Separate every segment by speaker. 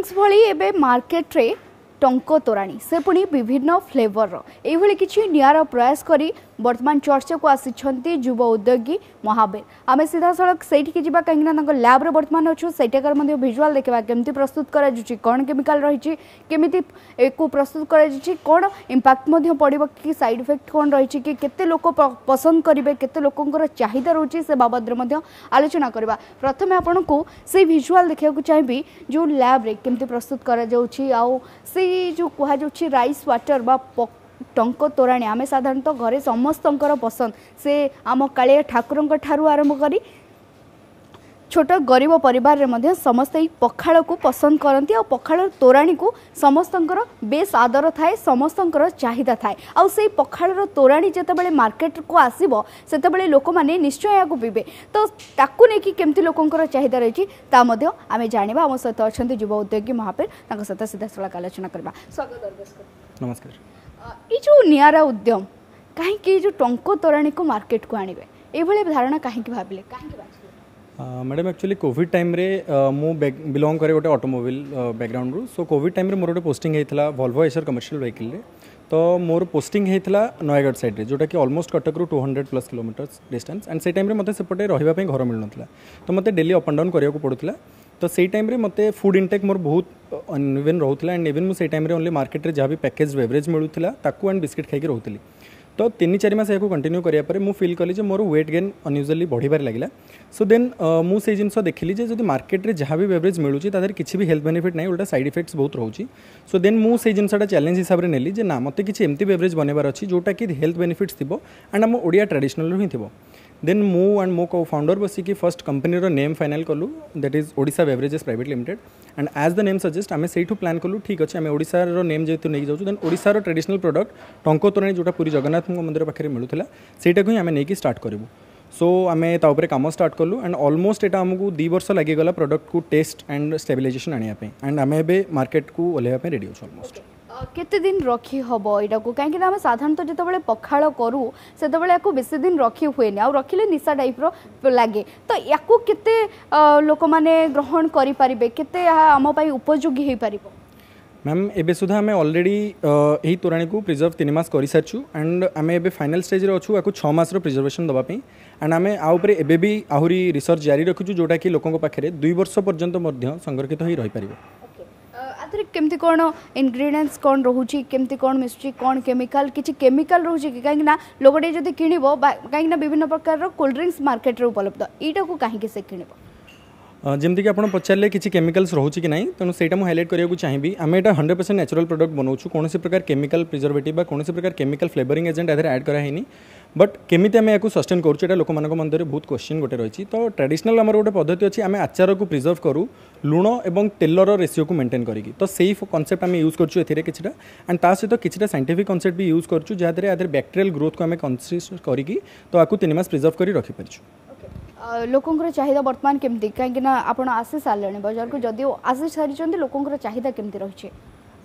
Speaker 1: cold drinks ଭଳି ଏବେ ମାର୍କେଟରେ ଟଙ୍କ ତୋରାଣୀ ସେ ପୁଣି ବିଭିନ୍ନ ଫ୍ଲେଭରର ଏଇଭଳି କିଛି ନିଆରା ପ୍ରୟାସ କରି ବର୍ତ୍ତମାନ ଚର୍ଚ୍ଚାକୁ ଆସିଛନ୍ତି ଯୁବ ଉଦ୍ୟୋଗୀ ମହାବୀର ଆମେ ସିଧାସଳଖ ସେଇଠିକି ଯିବା କାହିଁକିନା ତାଙ୍କ ଲ୍ୟାବ୍ରେ ବର୍ତ୍ତମାନ ଅଛୁ ସେଇଠାକାର ମଧ୍ୟ ଭିଜୁଆଲ୍ ଦେଖିବା କେମିତି ପ୍ରସ୍ତୁତ କରାଯାଉଛି କ'ଣ କେମିକାଲ୍ ରହିଛି କେମିତି ଏକୁ ପ୍ରସ୍ତୁତ କରାଯାଉଛି କ'ଣ ଇମ୍ପାକ୍ଟ ମଧ୍ୟ ପଡ଼ିବ କି ସାଇଡ଼୍ ଇଫେକ୍ଟ କ'ଣ ରହିଛି କି କେତେ ଲୋକ ପସନ୍ଦ କରିବେ କେତେ ଲୋକଙ୍କର ଚାହିଦା ରହୁଛି ସେ ବାବଦରେ ମଧ୍ୟ ଆଲୋଚନା କରିବା ପ୍ରଥମେ ଆପଣଙ୍କୁ ସେଇ ଭିଜୁଆଲ୍ ଦେଖିବାକୁ ଚାହିଁବି ଯେଉଁ ଲ୍ୟାବ୍ରେ କେମିତି ପ୍ରସ୍ତୁତ କରାଯାଉଛି ଆଉ ସେଇ ଯେଉଁ କୁହାଯାଉଛି ରାଇସ୍ ୱାଟର୍ ବା ପକ ଟଙ୍କ ତୋରାଣି ଆମେ ସାଧାରଣତଃ ଘରେ ସମସ୍ତଙ୍କର ପସନ୍ଦ ସେ ଆମ କାଳିଆ ଠାକୁରଙ୍କ ଠାରୁ ଆରମ୍ଭ କରି ଛୋଟ ଗରିବ ପରିବାରରେ ମଧ୍ୟ ସମସ୍ତେ ଏହି ପଖାଳକୁ ପସନ୍ଦ କରନ୍ତି ଆଉ ପଖାଳ ତୋରାଣିକୁ ସମସ୍ତଙ୍କର ବେଶ୍ ଆଦର ଥାଏ ସମସ୍ତଙ୍କର ଚାହିଦା ଥାଏ ଆଉ ସେଇ ପଖାଳର ତୋରାଣି ଯେତେବେଳେ ମାର୍କେଟକୁ ଆସିବ ସେତେବେଳେ ଲୋକମାନେ ନିଶ୍ଚୟ ଏହାକୁ ପିଇବେ ତ ତାକୁ ନେଇକି କେମିତି ଲୋକଙ୍କର ଚାହିଦା ରହିଛି ତା ମଧ୍ୟ ଆମେ ଜାଣିବା ଆମ ସହିତ ଅଛନ୍ତି ଯୁବ ଉଦ୍ୟୋଗୀ ମହାପେର ତାଙ୍କ ସହିତ ସିଧାସଳଖ ଆଲୋଚନା କରିବା ସ୍ୱାଗତ ନମସ୍କାର ଏଇ ଯେଉଁ ନିଆରା ଉଦ୍ୟମ କାହିଁକି ଏଇ ଯେଉଁ ଟଙ୍କ ତୋରାଣୀକୁ ମାର୍କେଟକୁ ଆଣିବେ ଏଇଭଳି ଧାରଣା କାହିଁକି ଭାବିଲେ କାହିଁକି ବାଛିଲେ
Speaker 2: ମ୍ୟାଡ଼ାମ୍ ଆକ୍ଚୁଆଲି କୋଭିଡ଼ ଟାଇମ୍ରେ ମୁଁ ବିଲଙ୍ଗ କରେ ଗୋଟେ ଅଟୋମୋବିଲ୍ ବ୍ୟାକଗ୍ରାଉଣ୍ଡରୁ ସୋ କୋଭିଡ଼ ଟାଇମ୍ରେ ମୋର ଗୋଟେ ପୋଷ୍ଟିଂ ହେଇଥିଲା ଭଲ୍ଭୋ ଏସ୍ଆର୍ କମର୍ସିଆଲ୍ ଭେହିକିଲ୍ରେ ତ ମୋର ପୋଷ୍ଟିଂ ହେଇଥିଲା ନୟାଗଡ଼ ସାଇଡ଼୍ରେ ଯେଉଁଟାକି ଅଲମୋଷ୍ଟ କଟକରୁ two hundred plus kilometres distance and ସେଇ ଟାଇମ୍ରେ ମୋତେ ସେପଟେ ରହିବା ପାଇଁ ଘର ମିଳୁନଥିଲା ତ ମୋତେ ଡେଲି ଅପ୍ ଆଣ୍ଡ ଡାଉନ୍ କରିବାକୁ ପଡ଼ୁଥିଲା ତ ସେଇ ଟାଇମ୍ରେ ମୋତେ ଫୁଡ଼୍ ଇନ୍ଟେକ୍ ମୋର ବହୁତ ଇଭେନ୍ ରହୁଥିଲା ଆଣ୍ଡ ଇଭେନ୍ ମୁଁ ସେଇ ଟାଇମ୍ରେ ଓନ୍ଲି ମାର୍କେଟରେ ଯାହା ବି ପ୍ୟାକେଜ୍ ବେଭରେଜ୍ ମିଳୁଥିଲା ତାକୁ ଆଣ୍ଡ ବିସ୍କିଟ୍ ଖାଇକି ରହୁଥିଲି ତ ତିନି ଚାରି ମାସ ଏହାକୁ କଣ୍ଟିନ୍ୟୁ କରିବା ପରେ ମୁଁ ଫିଲ୍ କଲି ଯେ ମୋର ୱେଟ୍ ଗେନ୍ ଅନ୍ୟୁଜୁଆଲି ବଢ଼ିବାରେ ଲାଗିଲା ସୋ ଦେନ୍ ମୁଁ ସେଇ ଜିନିଷ ଦେଖିଲି ଯେ ଯଦି ମାର୍କେଟରେ ଯାହା ବି ବେଭରେଜ୍ ମିଳୁଛି ତା ଦେହରେ କିଛି ବି ହେଲ୍ଥ ବେନିଫିଟ୍ ନାହିଁ ଉଲ୍ଟା ସାଇଡ଼୍ ଇଫେକ୍ଟସ୍ ବହୁତ ରହୁଛି ସୋ ଦେନ୍ ମୁଁ ସେଇ ଜିନିଷଟା ଚ୍ୟାଲେଞ୍ଜ ହିସାବରେ ନେଲି ଯେ ନା ମୋତେ କିଛି ଏମିତି ବେଭରେଜ୍ ବନେଇବାର ଅଛି ଯେଉଁଟାକି ହେଲ୍ଥ ବେନିଫିଟ୍ସ ଥିବ ଆଣ୍ଡ ଆମ ଓଡ଼ିଆ ଟ୍ରାଡ଼ିସନାଲ୍ରୁ ହିଁ ଥିବ ଦେନ୍ ମୁଁ ଆଣ୍ଡ ମୋ को फाउंडर बसिकी फर्स्ट कंपनीर नेम फाइनाल कलु that is Oda beverages private limited and as the name suggest आम से प्लां कलु ठीक अच्छे आम ओडार नेम जेहतु नहीं जाऊँ देन ओडार ट्रेडिशनाल प्रडक्ट टंको तोरणी जोटा पूरी जगन्नाथ मंदिर पाखे मिलूला ସେଇଟାକୁ ହିଁ ଆମେ ନେଇକି ଷ୍ଟାର୍ଟ କରିବୁ ସୋ ଆମେ ତା ଉପରେ କାମ ଷ୍ଟାର୍ଟ କଲୁ ଆଣ୍ଡ ଅଲମୋଷ୍ଟ ଏଇଟା ଆମକୁ ଦୁଇ ବର୍ଷ ଲାଗିଗଲା ପ୍ରଡକ୍ଟକୁ ଟେଷ୍ଟ ଆଣ୍ଡ ଷ୍ଟେବିଲାଇଜେସନ୍ ଆଣିବା ପାଇଁ ଆଣ୍ଡ ଆମେ ଏବେ ମାର୍କେଟକୁ ଓହ୍ଲାଇବା ପାଇଁ ରେଡ଼ି ଅଛୁ ଅଲମୋଷ୍ଟ
Speaker 1: କେତେ ଦିନ ରଖି ହେବ ଏଇଟାକୁ କାହିଁକିନା ଆମେ ସାଧାରଣତଃ ଯେତେବେଳେ ପଖାଳ କରୁ ସେତେବେଳେ ୟାକୁ ବେଶୀ ଦିନ ରଖି ହୁଏନି ଆଉ ରଖିଲେ ନିଶା ଟାଇପ୍ର ଲାଗେ ତ ୟାକୁ କେତେ ଲୋକମାନେ ଗ୍ରହଣ କରିପାରିବେ କେତେ ଏହା ଆମ ପାଇଁ ଉପଯୋଗୀ ହେଇପାରିବ
Speaker 2: ମ୍ୟାମ୍ ଏବେ ସୁଦ୍ଧା ଆମେ ଅଲରେଡ଼ି ଏହି ତୋରାଣୀକୁ ପ୍ରିଜର୍ଭ ତିନି ମାସ କରିସାରିଛୁ ଆଣ୍ଡ ଆମେ ଏବେ ଫାଇନାଲ୍ ଷ୍ଟେଜ୍ରେ ଅଛୁ ଆକୁ ଛଅ ମାସର ପ୍ରିଜର୍ଭେସନ୍ ଦେବା ପାଇଁ ଆଣ୍ଡ ଆମେ ଆ ଉପରେ ଏବେ ବି ଆହୁରି ରିସର୍ଚ୍ଚ ଜାରି ରଖିଛୁ ଯେଉଁଟାକି ଲୋକଙ୍କ ପାଖରେ ଦୁଇ ବର୍ଷ ପର୍ଯ୍ୟନ୍ତ ମଧ୍ୟ ସଂରକ୍ଷିତ ହୋଇ ରହିପାରିବ
Speaker 1: কেমতি কোন ইনগ্রেডিয়েন্টস কোন রহুচি কেমতি কোন মিষ্টি কোন কেমিক্যাল কিটি কেমিক্যাল রহুচি কাই না লগড়ে যদি কিণিব কাই না বিভিন্ন প্রকারৰ কোল্ড Drinks مارকেটে উপলব্ধ ইটা কো কাইকে সে কিণিব
Speaker 2: জেমতি কি আপোন পচাইললে কিটি কেমিকালস রহুচি কি নাই তেন সেইটা ম হাইলাইট কৰিব চাহিবি আমি এটা 100% ন্যাচারাল প্ৰোডাক্ট বনাউছো কোন সে প্ৰকার কেমিক্যাল প্ৰিজাৰভেটিভ বা কোন সে প্ৰকার chemical flavouring agent other add কৰা হৈ নাই বট কেমিতি আমি এখন সস্টেন করছু এটা লোক মধ্যে বহুত কোশ্চিন গোটে রয়েছে তো ট্রাডিশনাল আমার গোটে পদ্ধতি অছি আমি আচারক প্রিজর্ভ করু লুণ এবং তেলর রেসিওকে মেন্টেন করি তো সেই কনসেপ্ট আমি ইউজ করছু এতে কিছুটা অ্যান্ড তা সহ কিছুটা সাইন্টিফিক কনসেপ্ট বি ইউজ করছু যাদ্বারা এদের ব্যাকটেরিয়াল গ্রোথকে আমি কনসিস্ট করি তো আকু তিন মাস প্রিজর্ভ করে রখিপারছু
Speaker 1: ଲୋକଙ୍କର ଚାହିଦା ବର୍ତ୍ତମାନ କେମିତି କାହିଁକିନା ଆପଣ ଆସି ସାରିଲେଣି ବଜାରକୁ ଯଦିଓ ଆସି ସାରିଛନ୍ତି ଲୋକଙ୍କର ଚାହିଦା କେମିତି ରହିଛି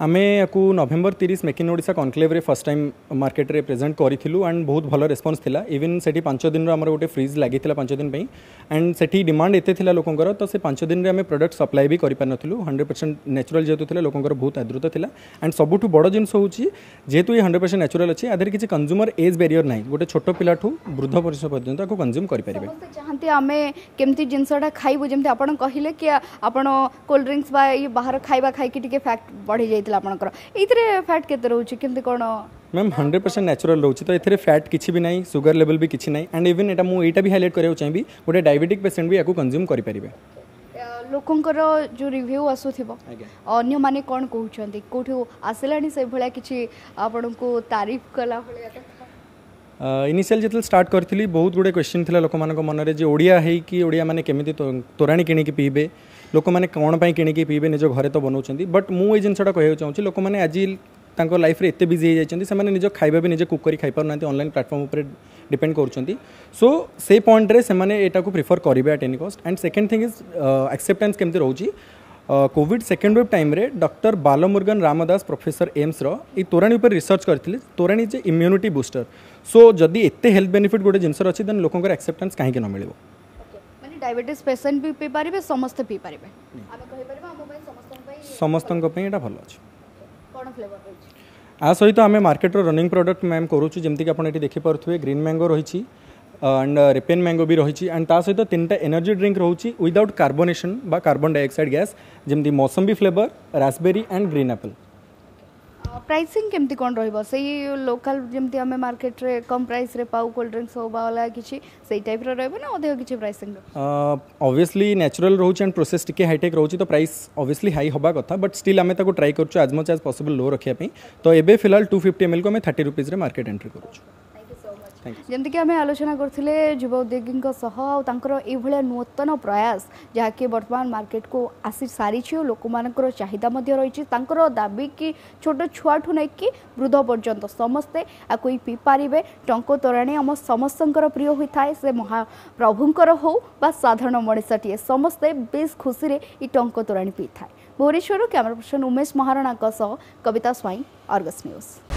Speaker 2: आम या नभेम्बर तीस इन ओडा कनक्लेव्रे फर्स्ट टाइम मार्केट रे प्रेजेंट करूँ एंड बहुत भल रेस्पन्स था इवन से पांच दिन आम गोटे फ्रिज लगी पांच दिन एंड से डिमांड एत लोकर तो से पांच दिन में आम प्रडक्ट सप्लाय भी करूँ हंड्रेड परसेंट न्याचुराल जेहेतु था लोकर बहुत आदृत था एंड सबुठ बड़ जिन हूँ जेहतु ये हंड्रेड परसेंट न्याचुराल अच्छे आधे किसी कंज्यूमर एज बारियर ना गोटे छोट पिलाठू वृद्ध परिसर पर्यटन आपको कंज्यूम करेंगे
Speaker 1: चाहते आम केमती जिनसटा खाइबू जमी आप कहले कि आप कोल्ड ड्रिंक्स ये बाहर खावा खाई ଟିକେ ଫ୍ୟାକ୍ଟ ହେଇଥିଲା ଆପଣଙ୍କର ଏଇଥିରେ ଫ୍ୟାଟ୍ କେତେ ରହୁଛି କେମିତି କ'ଣ
Speaker 2: ମ୍ୟାମ୍ ହଣ୍ଡ୍ରେଡ଼ ପରସେଣ୍ଟ ନ୍ୟାଚୁରାଲ୍ ରହୁଛି ତ ଏଥିରେ ଫ୍ୟାଟ୍ କିଛି ବି ନାହିଁ ସୁଗାର ଲେଭେଲ୍ ବି କିଛି ନାହିଁ ଆଣ୍ଡ ଇଭିନ୍ ଏଇଟା ମୁଁ ଏଇଟା ବି ହାଇଲାଇଟ୍ କରିବାକୁ ଚାହିଁବି ଗୋଟେ ଡାଇବେଟିକ୍ ପେସେଣ୍ଟ ବି ୟାକୁ କନ୍ଜ୍ୟୁମ୍ କରିପାରିବେ
Speaker 1: ଲୋକଙ୍କର ଯେଉଁ ରିଭ୍ୟୁ ଆସୁଥିବ ଅନ୍ୟମାନେ କ'ଣ କହୁଛନ୍ତି କେଉଁଠୁ ଆସିଲାଣି ସେଭଳିଆ କିଛି ଆପଣଙ୍କୁ ତାରିଫ କଲା ଭଳିଆ
Speaker 2: ଇନିସିଆଲ ଯେତେବେଳେ ଷ୍ଟାର୍ଟ କରିଥିଲି ବହୁତ ଗୁଡ଼ିଏ କ୍ୱେଶ୍ଚିନ୍ ଥିଲା ଲୋକମାନଙ୍କ ମନରେ ଯେ ଓଡ଼ିଆ ହେଇକି ଓଡ଼ିଆମାନେ କେମିତି ତୋରାଣି କିଣିକି ପିଇବେ ଲୋକମାନେ କ'ଣ ପାଇଁ କିଣିକି ପିଇବେ ନିଜ ଘରେ ତ ବନାଉଛନ୍ତି ବଟ୍ ମୁଁ ଏଇ ଜିନିଷଟା କହିବାକୁ ଚାହୁଁଛି ଲୋକମାନେ ଆଜି ତାଙ୍କ ଲାଇଫ୍ରେ ଏତେ ବିଜି ହେଇଯାଇଛନ୍ତି ସେମାନେ ନିଜ ଖାଇବା ବି ନିଜେ କୁକ୍ କରି ଖାଇପାରୁନାହାନ୍ତି ଅନଲାଇନ୍ ପ୍ଲାଟଫର୍ମ ଉପରେ ଡିପେଣ୍ଡ କରୁଛନ୍ତି ସୋ ସେଇ ପଏଣ୍ଟରେ ସେମାନେ ଏଇଟାକୁ ପ୍ରିଫର୍ କରିବେ at any cost and second thing is acceptance କେମିତି ରହୁଛି କୋଭିଡ୍ ସେକେଣ୍ଡ ୱେବ୍ ଟାଇମ୍ରେ ଡକ୍ଟର ବାଲମୁରୁଗନ ରାମଦାସ ପ୍ରଫେସର ଏମ୍ସର ଏଇ ତୋରାଣୀ ଉପରେ ରିସର୍ଚ୍ଚ କରିଥିଲେ ତୋରାଣୀ ଯେ ଇମ୍ୟୁନିଟି ବୁଷ୍ଟର ସୋ ଯଦି ଏତେ ହେଲ୍ଥ ବେନିଫିଟ୍ ଗୋଟେ ଜିନିଷର ଅଛି ଦେନ୍ ଲୋକଙ୍କର ଆକ୍ସେପ୍ଟାନ୍ସ କାହିଁକି ନ ମିଳିବ
Speaker 1: ডায়াবেটিস পেসেন্ট বি পি পারিবে সমস্ত পি পারিবে আমি কহি পারিবা আমো পাই সমস্তন পাই সমস্তন
Speaker 2: পাই এটা ভালো আছে
Speaker 1: কোন ফ্লেভার রয়েছে
Speaker 2: आ सहित आम मार्केट्र रनिंग प्रडक्ट मैम करुच्छू जमीक आप देखिपे ग्रीन मैंगो रही एंड रेपेन मैंगो भी रही एंड ता सहित तीन टाइम एनर्जी ड्रिंक रोचे विदाउट कार्बोनेसन बा कार्बन डाइऑक्साइड गैस जमी मौसम्बी flavour raspberry and green apple
Speaker 1: pricing કેમતી કોન રહેબો સહી લોકલ જેમતી અમે માર્કેટ રે કોમ પ્રાઇસ રે પાઉ કોલ્ડ ડ્રિંક્સ હોવા લાગી છે સહી ટાઈપ રે રહેબો ના ઓધે કીછ પ્રાઇસિંગ
Speaker 2: ઓબવિયસલી નેચરલ રહો છે એન્ડ પ્રોસેસ ટી કે હાઈ ટેક રહો છે તો પ્રાઇસ ઓબવિયસલી હાઈ હોવા કથા બટ સ્ટીલ અમે તાકો ટ્રાય કરચ આજમોસ આઝ પોસિબલ લો રાખે પે તો એબે ફિલાલ 250ml કો અમે 30 રૂપિયા રે માર્કેટ એન્ટ્રી કરું છું
Speaker 1: ଯେମିତିକି ଆମେ ଆଲୋଚନା କରୁଥିଲେ ଯୁବ ଉଦ୍ୟୋଗୀଙ୍କ ସହ ଆଉ ତାଙ୍କର ଏଇଭଳିଆ ନୂତନ ପ୍ରୟାସ ଯାହାକି ବର୍ତ୍ତମାନ ମାର୍କେଟକୁ ଆସି ସାରିଛି ଓ ଲୋକମାନଙ୍କର ଚାହିଦା ମଧ୍ୟ ରହିଛି ତାଙ୍କର ଦାବି କି ଛୋଟ ଛୁଆଠୁ ନେଇକି ବୃଦ୍ଧ ପର୍ଯ୍ୟନ୍ତ ସମସ୍ତେ ଆକୁ ପିଇ ପାରିବେ ଟଙ୍କ ତୋରାଣୀ ଆମ ସମସ୍ତଙ୍କର ପ୍ରିୟ ହୋଇଥାଏ ସେ ମହାପ୍ରଭୁଙ୍କର ହେଉ ବା ସାଧାରଣ ମଣିଷଟିଏ ସମସ୍ତେ ବେଶ୍ ଖୁସିରେ ଏଇ ଟଙ୍କ ତୋରାଣୀ ପିଇଥାଏ ଭୁବନେଶ୍ୱରରୁ କ୍ୟାମେରା ପର୍ସନ ଉମେଶ ମହାରଣାଙ୍କ ସହ କବିତା ସ୍ୱାଇଁ ଅର୍ଗସ୍ ନ୍ୟୁଜ୍